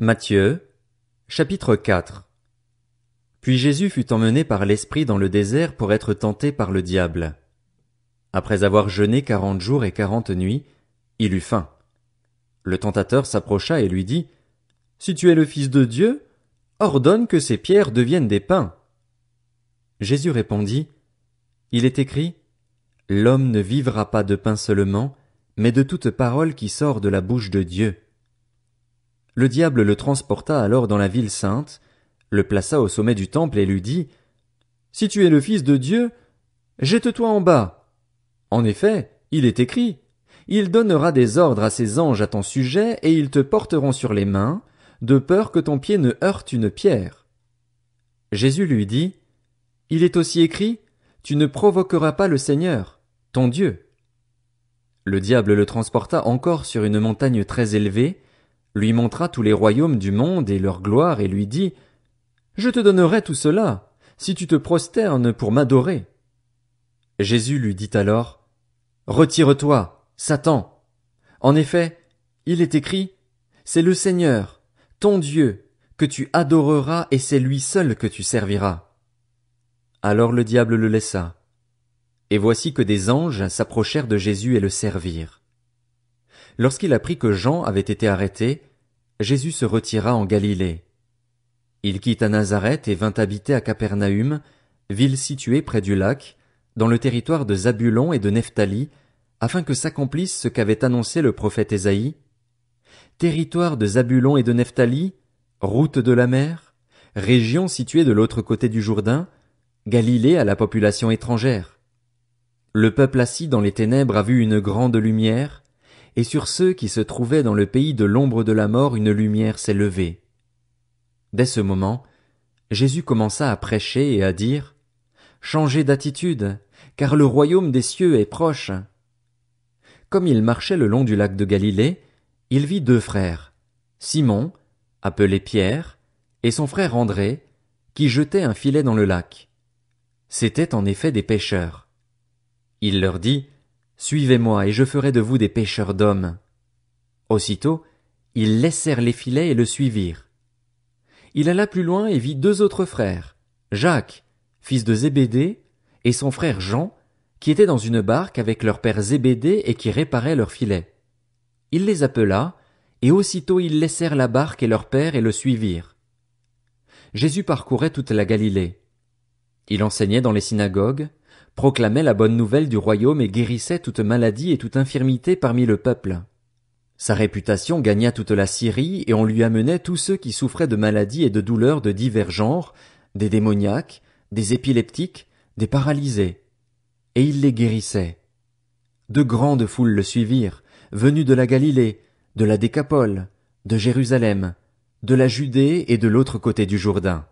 Matthieu, chapitre 4 Puis Jésus fut emmené par l'Esprit dans le désert pour être tenté par le diable. Après avoir jeûné quarante jours et quarante nuits, il eut faim. Le tentateur s'approcha et lui dit, Si tu es le Fils de Dieu, ordonne que ces pierres deviennent des pains. Jésus répondit, Il est écrit, L'homme ne vivra pas de pain seulement, mais de toute parole qui sort de la bouche de Dieu. Le diable le transporta alors dans la ville sainte, le plaça au sommet du temple et lui dit Si tu es le Fils de Dieu, jette-toi en bas. En effet, il est écrit Il donnera des ordres à ses anges à ton sujet, et ils te porteront sur les mains, de peur que ton pied ne heurte une pierre. Jésus lui dit Il est aussi écrit Tu ne provoqueras pas le Seigneur, ton Dieu. Le diable le transporta encore sur une montagne très élevée, lui montra tous les royaumes du monde et leur gloire, et lui dit. Je te donnerai tout cela, si tu te prosternes pour m'adorer. Jésus lui dit alors. Retire toi, Satan. En effet, il est écrit. C'est le Seigneur, ton Dieu, que tu adoreras, et c'est lui seul que tu serviras. Alors le diable le laissa. Et voici que des anges s'approchèrent de Jésus et le servirent lorsqu'il apprit que Jean avait été arrêté, Jésus se retira en Galilée. Il quitta Nazareth et vint habiter à Capernaum, ville située près du lac, dans le territoire de Zabulon et de Nephtali, afin que s'accomplisse ce qu'avait annoncé le prophète Ésaïe. Territoire de Zabulon et de Nephtali, route de la mer, région située de l'autre côté du Jourdain, Galilée à la population étrangère. Le peuple assis dans les ténèbres a vu une grande lumière, et sur ceux qui se trouvaient dans le pays de l'ombre de la mort une lumière s'est levée. Dès ce moment, Jésus commença à prêcher et à dire Changez d'attitude, car le royaume des cieux est proche. Comme il marchait le long du lac de Galilée, il vit deux frères, Simon, appelé Pierre, et son frère André, qui jetaient un filet dans le lac. C'étaient en effet des pêcheurs. Il leur dit Suivez-moi, et je ferai de vous des pêcheurs d'hommes. Aussitôt, ils laissèrent les filets et le suivirent. Il alla plus loin et vit deux autres frères, Jacques, fils de Zébédée, et son frère Jean, qui étaient dans une barque avec leur père Zébédée et qui réparaient leurs filets. Il les appela, et aussitôt ils laissèrent la barque et leur père et le suivirent. Jésus parcourait toute la Galilée. Il enseignait dans les synagogues, proclamait la bonne nouvelle du royaume et guérissait toute maladie et toute infirmité parmi le peuple. Sa réputation gagna toute la Syrie et on lui amenait tous ceux qui souffraient de maladies et de douleurs de divers genres, des démoniaques, des épileptiques, des paralysés. Et il les guérissait. De grandes foules le suivirent, venues de la Galilée, de la Décapole, de Jérusalem, de la Judée et de l'autre côté du Jourdain.